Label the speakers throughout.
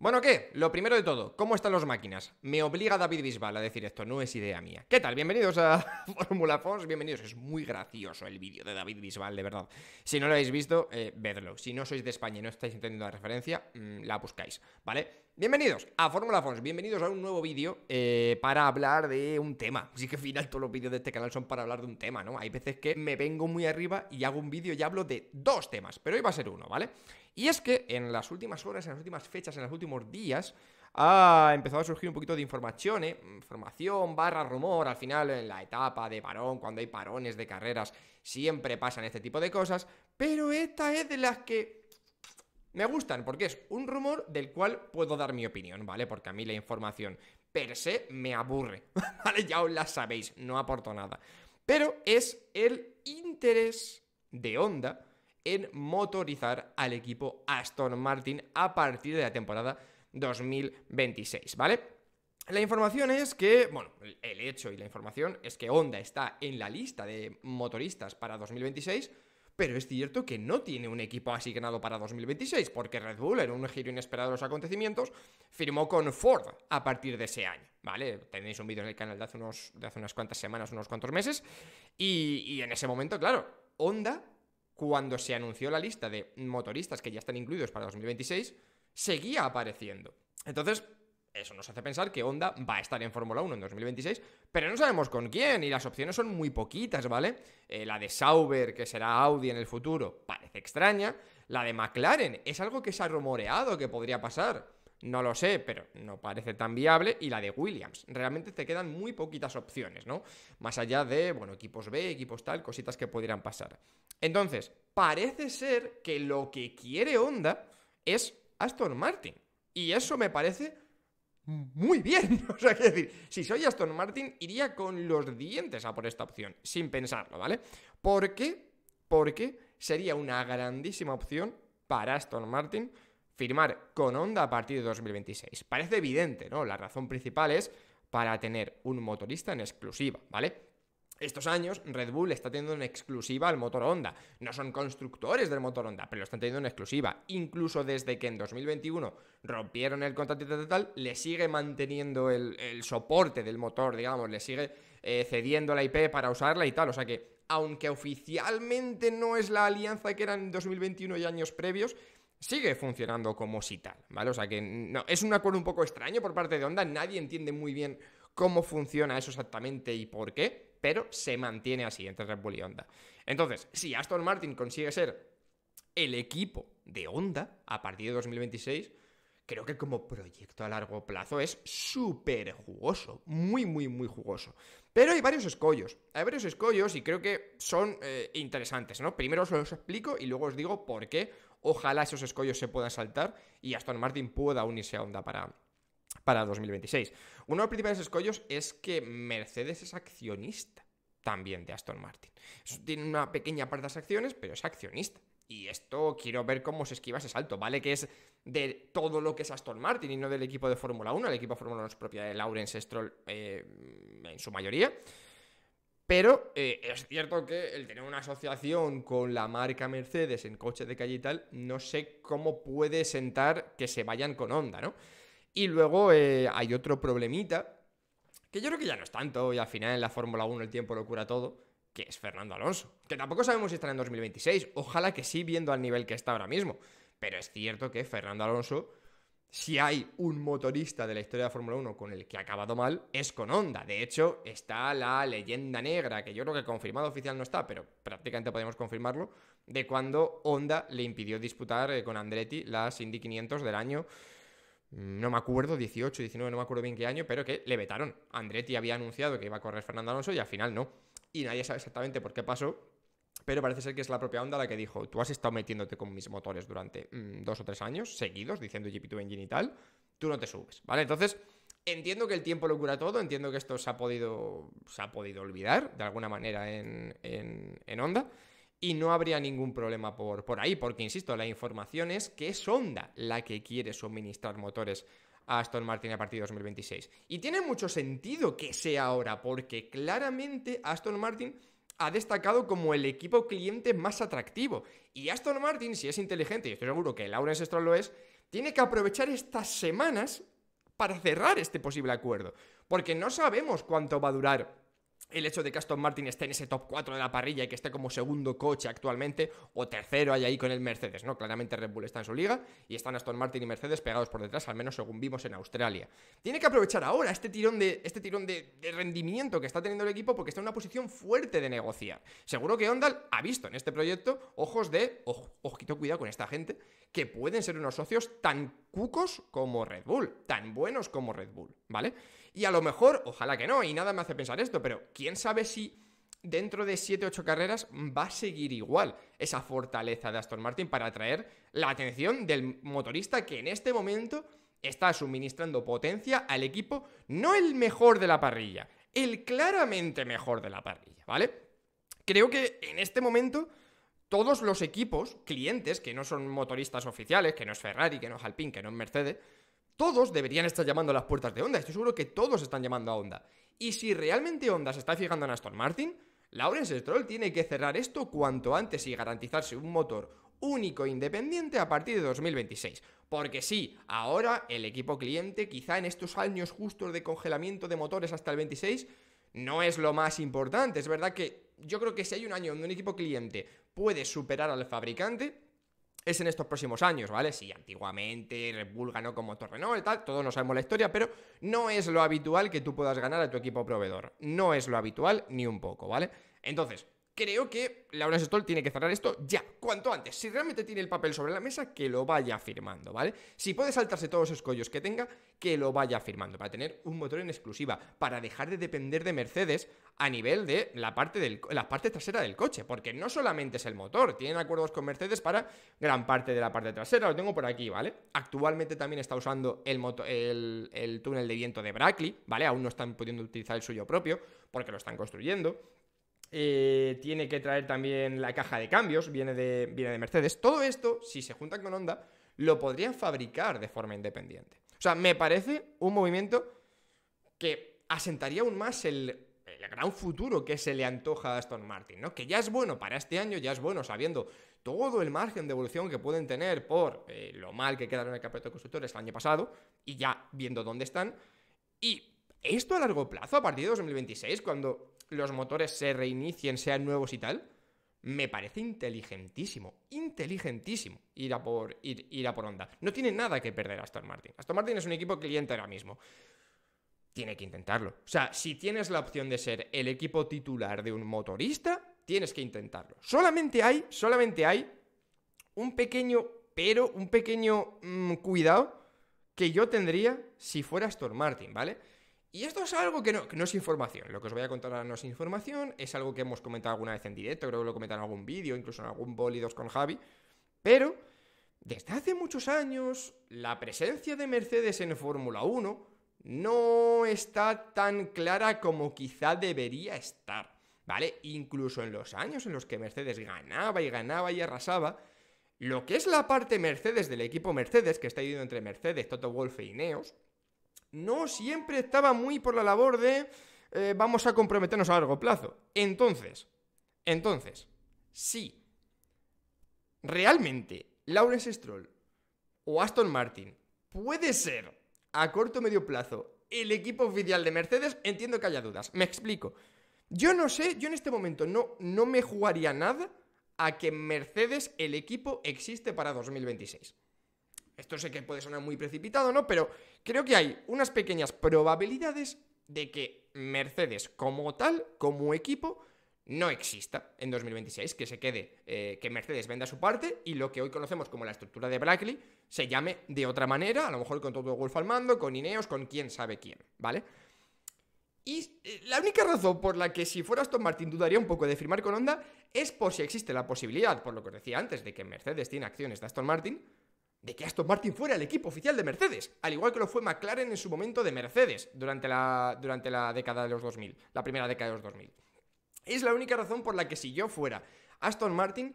Speaker 1: Bueno, ¿qué? Lo primero de todo, ¿cómo están las máquinas? Me obliga David Bisbal a decir esto, no es idea mía. ¿Qué tal? Bienvenidos a Fórmula Fons, bienvenidos. Es muy gracioso el vídeo de David Bisbal, de verdad. Si no lo habéis visto, eh, vedlo. Si no sois de España y no estáis entendiendo la referencia, mm, la buscáis, ¿vale? Bienvenidos a Fórmula Fons, bienvenidos a un nuevo vídeo eh, para hablar de un tema. Así que al final todos los vídeos de este canal son para hablar de un tema, ¿no? Hay veces que me vengo muy arriba y hago un vídeo y hablo de dos temas, pero hoy va a ser uno, ¿vale? Y es que en las últimas horas, en las últimas fechas, en los últimos días, ha empezado a surgir un poquito de información, ¿eh? información barra rumor, al final en la etapa de parón, cuando hay parones de carreras, siempre pasan este tipo de cosas, pero esta es de las que me gustan, porque es un rumor del cual puedo dar mi opinión, ¿vale? Porque a mí la información per se me aburre, ¿vale? Ya os la sabéis, no aporto nada. Pero es el interés de Onda en motorizar al equipo Aston Martin a partir de la temporada 2026, ¿vale? La información es que, bueno, el hecho y la información es que Honda está en la lista de motoristas para 2026, pero es cierto que no tiene un equipo asignado para 2026, porque Red Bull, en un giro inesperado de los acontecimientos, firmó con Ford a partir de ese año, ¿vale? Tenéis un vídeo en el canal de hace, unos, de hace unas cuantas semanas, unos cuantos meses, y en ese momento, claro, Honda cuando se anunció la lista de motoristas que ya están incluidos para 2026, seguía apareciendo. Entonces, eso nos hace pensar que Honda va a estar en Fórmula 1 en 2026, pero no sabemos con quién y las opciones son muy poquitas, ¿vale? Eh, la de Sauber, que será Audi en el futuro, parece extraña. La de McLaren es algo que se ha rumoreado que podría pasar. No lo sé, pero no parece tan viable. Y la de Williams. Realmente te quedan muy poquitas opciones, ¿no? Más allá de, bueno, equipos B, equipos tal, cositas que pudieran pasar. Entonces, parece ser que lo que quiere Honda es Aston Martin. Y eso me parece muy bien. O sea, quiero decir, si soy Aston Martin, iría con los dientes a por esta opción, sin pensarlo, ¿vale? ¿Por qué? Porque sería una grandísima opción para Aston Martin firmar con Honda a partir de 2026. Parece evidente, ¿no? La razón principal es para tener un motorista en exclusiva, ¿vale? Estos años Red Bull está teniendo en exclusiva al motor Honda. No son constructores del motor Honda, pero lo están teniendo en exclusiva. Incluso desde que en 2021 rompieron el contrato y tal, le sigue manteniendo el, soporte del motor, digamos, le sigue eh, cediendo la IP para usarla y tal. O sea que, aunque oficialmente no es la alianza que era en 2021 y años previos, sigue funcionando como si tal, ¿vale? O sea que no, es un acuerdo un poco extraño por parte de Honda, nadie entiende muy bien cómo funciona eso exactamente y por qué, pero se mantiene así entre Red Bull y Honda. Entonces, si Aston Martin consigue ser el equipo de Honda a partir de 2026, creo que como proyecto a largo plazo es súper jugoso, muy, muy, muy jugoso. Pero hay varios escollos, hay varios escollos y creo que son eh, interesantes, ¿no? Primero os los explico y luego os digo por qué Ojalá esos escollos se puedan saltar y Aston Martin pueda unirse a Honda para, para 2026. Uno de los principales escollos es que Mercedes es accionista también de Aston Martin. Tiene una pequeña parte de las acciones, pero es accionista. Y esto quiero ver cómo se esquiva ese salto, ¿vale? Que es de todo lo que es Aston Martin y no del equipo de Fórmula 1. El equipo de Fórmula 1 es propiedad de Lawrence Stroll eh, en su mayoría. Pero eh, es cierto que el tener una asociación con la marca Mercedes en coche de calle y tal, no sé cómo puede sentar que se vayan con onda, ¿no? Y luego eh, hay otro problemita, que yo creo que ya no es tanto, y al final en la Fórmula 1 el tiempo lo cura todo, que es Fernando Alonso, que tampoco sabemos si estará en 2026, ojalá que sí, viendo al nivel que está ahora mismo. Pero es cierto que Fernando Alonso si hay un motorista de la historia de Fórmula 1 con el que ha acabado mal, es con Honda. De hecho, está la leyenda negra, que yo creo que confirmado oficial no está, pero prácticamente podemos confirmarlo, de cuando Honda le impidió disputar eh, con Andretti las Indy 500 del año mm, no me acuerdo, 18, 19, no me acuerdo bien qué año, pero que le vetaron. Andretti había anunciado que iba a correr Fernando Alonso y al final no. Y nadie sabe exactamente por qué pasó, pero parece ser que es la propia Honda la que dijo, tú has estado metiéndote con mis motores durante mm, dos o tres años seguidos, diciendo GP2 Engine y tal, tú no te subes, ¿vale? Entonces, Entiendo que el tiempo lo cura todo, entiendo que esto se ha podido, se ha podido olvidar de alguna manera en, en, Honda y no habría ningún problema por, por, ahí, porque insisto, la información es que es Honda la que quiere suministrar motores a Aston Martin a partir de 2026. Y tiene mucho sentido que sea ahora, porque claramente Aston Martin ha destacado como el equipo cliente más atractivo. Y Aston Martin, si es inteligente, y estoy seguro que Lawrence Stroll lo es, tiene que aprovechar estas semanas para cerrar este posible acuerdo. Porque no sabemos cuánto va a durar el hecho de que Aston Martin esté en ese top 4 de la parrilla y que esté como segundo coche actualmente o tercero hay ahí con el Mercedes, ¿no? Claramente Red Bull está en su liga y están Aston Martin y Mercedes pegados por detrás, al menos según vimos en Australia. Tiene que aprovechar ahora este tirón de, este tirón de, rendimiento que está teniendo el equipo porque está en una posición fuerte de negociar. Seguro que Ondal ha visto en este proyecto ojos de, ojo, ojito cuidado con esta gente, que pueden ser unos socios tan cucos como Red Bull, tan buenos como Red Bull, ¿vale? Y a lo mejor, ojalá que no, y nada me hace pensar esto, pero quién sabe si dentro de 7-8 carreras va a seguir igual esa fortaleza de Aston Martin para atraer la atención del motorista que en este momento está suministrando potencia al equipo, no el mejor de la parrilla, el claramente mejor de la parrilla, ¿vale? Creo que en este momento todos los equipos, clientes, que no son motoristas oficiales, que no es Ferrari, que no es Alpine, que no es Mercedes, todos deberían estar llamando a las puertas de Honda. Estoy seguro que todos están llamando a Honda. Y si realmente Honda se está fijando en Aston Martin, Lawrence Stroll tiene que cerrar esto cuanto antes y garantizarse un motor único e independiente a partir de 2026. Porque sí, ahora el equipo cliente, quizá en estos años justos de congelamiento de motores hasta el 26, no es lo más importante. Es verdad que yo creo que si hay un año donde un equipo cliente puede superar al fabricante, es en estos próximos años, ¿vale? Si antiguamente el Bull ganó como Torre y tal, todos nos sabemos la historia, pero no es lo habitual que tú puedas ganar a tu equipo proveedor. No es lo habitual ni un poco, ¿vale? Entonces, creo que Laura Stoll tiene que cerrar esto ya, cuanto antes. Si realmente tiene el papel sobre la mesa, que lo vaya firmando, ¿vale? Si puede saltarse todos los escollos que tenga, que lo vaya firmando, para tener un motor en exclusiva, para dejar de depender de Mercedes a nivel de la parte, del, la parte trasera del coche, porque no solamente es el motor, tienen acuerdos con Mercedes para gran parte de la parte trasera, lo tengo por aquí, ¿vale? Actualmente también está usando el, el, el túnel de viento de Brackley, ¿vale? Aún no están pudiendo utilizar el suyo propio, porque lo están construyendo. Eh, tiene que traer también la caja de cambios, viene de, viene de Mercedes. Todo esto, si se juntan con Honda, lo podrían fabricar de forma independiente. O sea, me parece un movimiento que asentaría aún más el, gran futuro que se le antoja a Aston Martin, ¿no? Que ya es bueno para este año, ya es bueno sabiendo todo el margen de evolución que pueden tener por eh, lo mal que quedaron en el capítulo de constructores el año pasado y ya viendo dónde están. Y esto a largo plazo, a partir de 2026, cuando los motores se reinicien, sean nuevos y tal, me parece inteligentísimo, inteligentísimo ir a por, ir, a por onda. No tiene nada que perder Aston Martin. Aston Martin es un equipo cliente ahora mismo. Tiene que intentarlo. O sea, si tienes la opción de ser el equipo titular de un motorista, tienes que intentarlo. Solamente hay, solamente hay un pequeño, pero un pequeño mm, cuidado que yo tendría si fuera Aston Martin, ¿vale? Y esto es algo que no, es información. Lo que os voy a contar ahora no es información, es algo que hemos comentado alguna vez en directo, creo que lo comentaron en algún vídeo, incluso en algún bolidos con Javi. Pero desde hace muchos años, la presencia de Mercedes en Fórmula 1 no está tan clara como quizá debería estar. ¿Vale? Incluso en los años en los que Mercedes ganaba y ganaba y arrasaba, lo que es la parte Mercedes del equipo Mercedes, que está dividido entre Mercedes, Toto Wolff e Ineos, no siempre estaba muy por la labor de eh, vamos a comprometernos a largo plazo. Entonces, entonces, sí. Realmente, Lawrence Stroll o Aston Martin puede ser a corto o medio plazo el equipo oficial de Mercedes, entiendo que haya dudas. Me explico. Yo no sé, yo en este momento no, no me jugaría nada a que Mercedes, el equipo, existe para 2026. Esto sé que puede sonar muy precipitado, ¿no? Pero creo que hay unas pequeñas probabilidades de que Mercedes como tal, como equipo, no exista en 2026, que se quede, eh, que Mercedes venda su parte y lo que hoy conocemos como la estructura de Brackley se llame de otra manera, a lo mejor con todo Wolf al mando, con Ineos, con quién sabe quién, ¿vale? Y eh, la única razón por la que si fuera Aston Martin dudaría un poco de firmar con Honda es por si existe la posibilidad, por lo que os decía antes, de que Mercedes tiene acciones de Aston Martin, de que Aston Martin fuera el equipo oficial de Mercedes, al igual que lo fue McLaren en su momento de Mercedes durante la, durante la década de los 2000, la primera década de los 2000. Es la única razón por la que si yo fuera Aston Martin,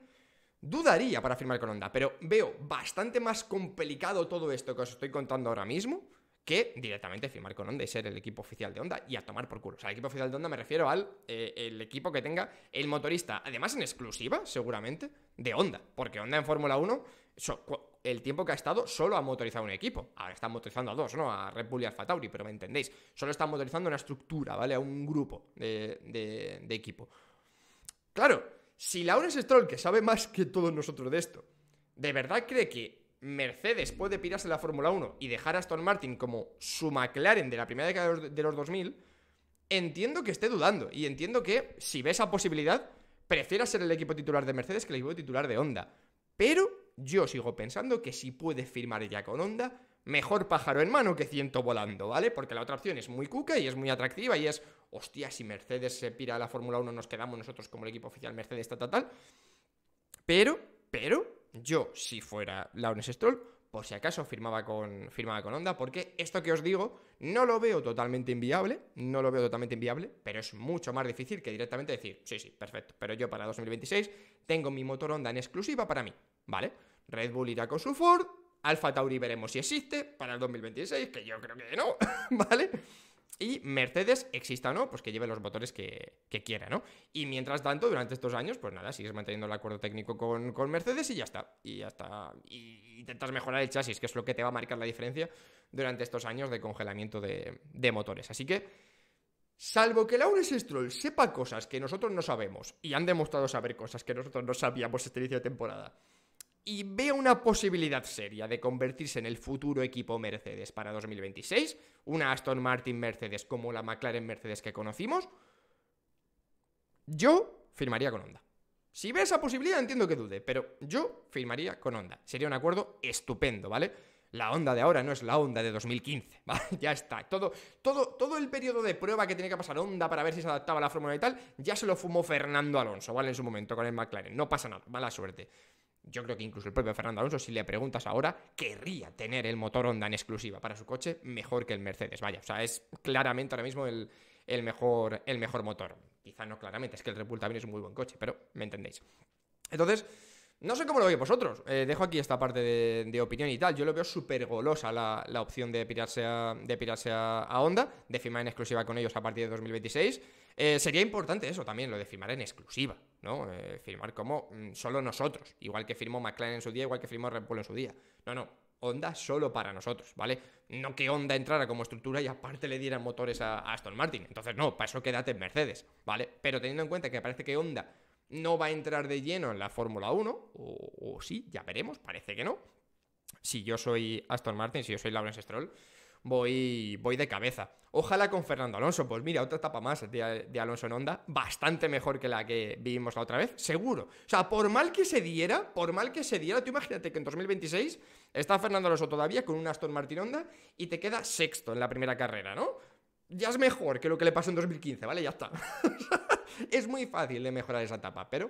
Speaker 1: dudaría para firmar con Honda, pero veo bastante más complicado todo esto que os estoy contando ahora mismo que directamente firmar con Honda y ser el equipo oficial de Honda y a tomar por culo. O sea, el equipo oficial de Honda me refiero al eh, el equipo que tenga el motorista, además en exclusiva, seguramente, de Honda, porque Honda en Fórmula 1, el tiempo que ha estado, solo ha motorizado un equipo. Ahora están motorizando a dos, ¿no? A Red Bull y a Fatauri, pero me entendéis. Solo están motorizando una estructura, ¿vale? A un grupo de, de equipo. Claro, si Lawrence Stroll, que sabe más que todos nosotros de esto, de verdad cree que Mercedes puede pirarse la Fórmula 1 y dejar a Aston Martin como su McLaren de la primera década de los 2000, entiendo que esté dudando y entiendo que, si ve esa posibilidad, prefiera ser el equipo titular de Mercedes que el equipo titular de Honda. Pero yo sigo pensando que si puede firmar ya con Honda, mejor pájaro en mano que ciento volando, ¿vale? Porque la otra opción es muy cuca y es muy atractiva y es, hostia, si Mercedes se pira a la Fórmula 1 nos quedamos nosotros como el equipo oficial Mercedes, tal, tal, Pero, pero, yo, si fuera Lawrence Stroll, por si acaso firmaba con, firmaba con Honda, porque esto que os digo no lo veo totalmente inviable, no lo veo totalmente inviable, pero es mucho más difícil que directamente decir, sí, sí, perfecto, pero yo para 2026 tengo mi motor Honda en exclusiva para mí, ¿vale? Red Bull irá con su Ford, Alfa Tauri veremos si existe para el 2026, que yo creo que no, ¿vale? Y Mercedes, exista o no, pues que lleve los motores que, que, quiera, ¿no? Y mientras tanto, durante estos años, pues nada, sigues manteniendo el acuerdo técnico con, Mercedes y ya está. Y ya está. intentas mejorar el chasis, que es lo que te va a marcar la diferencia durante estos años de congelamiento de, de motores. Así que Salvo que la Stroll sepa cosas que nosotros no sabemos y han demostrado saber cosas que nosotros no sabíamos este inicio de temporada, y veo una posibilidad seria de convertirse en el futuro equipo Mercedes para 2026, una Aston Martin Mercedes como la McLaren Mercedes que conocimos, yo firmaría con Honda. Si ve esa posibilidad entiendo que dude, pero yo firmaría con Honda. Sería un acuerdo estupendo, ¿vale? La Honda de ahora no es la Honda de 2015, ¿vale? Ya está. Todo, todo, todo el periodo de prueba que tiene que pasar Honda para ver si se adaptaba a la Fórmula y tal, ya se lo fumó Fernando Alonso, ¿vale? En su momento con el McLaren. No pasa nada, mala suerte. Yo creo que incluso el propio Fernando Alonso, si le preguntas ahora, querría tener el motor Honda en exclusiva para su coche mejor que el Mercedes. Vaya, o sea, es claramente ahora mismo el, mejor, el mejor motor. Quizá no claramente, es que el Repul también es un muy buen coche, pero me entendéis. Entonces, no sé cómo lo veis vosotros. Eh, dejo aquí esta parte de, opinión y tal. Yo lo veo súper golosa la, opción de pirarse, a, a, a, Honda, de firmar en exclusiva con ellos a partir de 2026. Eh, sería importante eso también, lo de firmar en exclusiva, ¿no? Eh, firmar como mm, solo nosotros, igual que firmó McLaren en su día, igual que firmó Red Bull en su día. No, no, Honda solo para nosotros, ¿vale? No que Honda entrara como estructura y aparte le dieran motores a, Aston Martin. Entonces, no, para eso quédate en Mercedes, ¿vale? Pero teniendo en cuenta que parece que Honda no va a entrar de lleno en la Fórmula 1, o, o sí, ya veremos, parece que no. Si yo soy Aston Martin, si yo soy Lawrence Stroll, voy, voy de cabeza. Ojalá con Fernando Alonso, pues mira, otra etapa más de, Alonso en Honda, bastante mejor que la que vimos la otra vez, seguro. O sea, por mal que se diera, por mal que se diera, tú imagínate que en 2026 está Fernando Alonso todavía con un Aston Martin Honda y te queda sexto en la primera carrera, ¿no? Ya es mejor que lo que le pasó en 2015, ¿vale? Ya está. es muy fácil de mejorar esa etapa, pero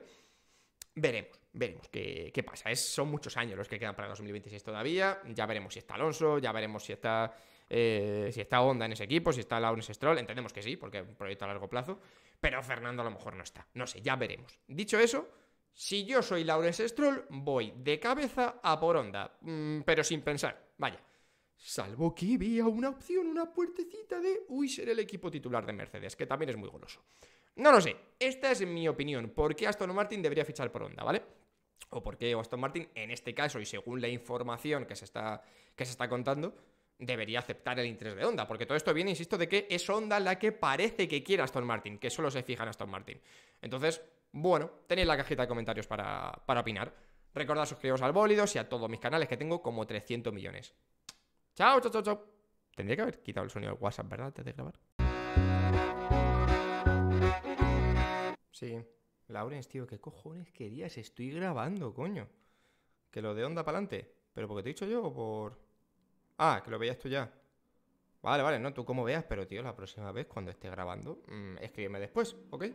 Speaker 1: veremos, veremos qué, pasa. Es, son muchos años los que quedan para 2026 todavía. Ya veremos si está Alonso, ya veremos si está eh, si está Honda en ese equipo, si está Lawrence Stroll, entendemos que sí, porque es un proyecto a largo plazo, pero Fernando a lo mejor no está, no sé, ya veremos. Dicho eso, si yo soy Lawrence Stroll, voy de cabeza a por Honda, mm, pero sin pensar, vaya. Salvo que vea una opción, una puertecita de, uy, ser el equipo titular de Mercedes, que también es muy goloso. No lo sé, esta es mi opinión, por qué Aston Martin debería fichar por Honda, ¿vale? O por qué Aston Martin, en este caso, y según la información que se está, que se está contando, debería aceptar el interés de Onda porque todo esto viene, insisto, de que es Onda la que parece que quiere a Aston Martin, que solo se fijan en Aston Martin. Entonces, bueno, tenéis la cajita de comentarios para, para opinar. Recordad suscribiros al Bólidos y a todos mis canales que tengo como 300 millones. Chao, chao, chao, chao. Tendría que haber quitado el sonido del WhatsApp, ¿verdad? Antes de grabar. Sí. Laurens, tío, ¿qué cojones querías? Estoy grabando, coño. ¿Que lo de onda para adelante? ¿Pero porque te he dicho yo o por...? Ah, que lo veías tú ya. Vale, vale, no, tú como veas, pero tío, la próxima vez cuando esté grabando, mm, escríbeme después, ¿ok?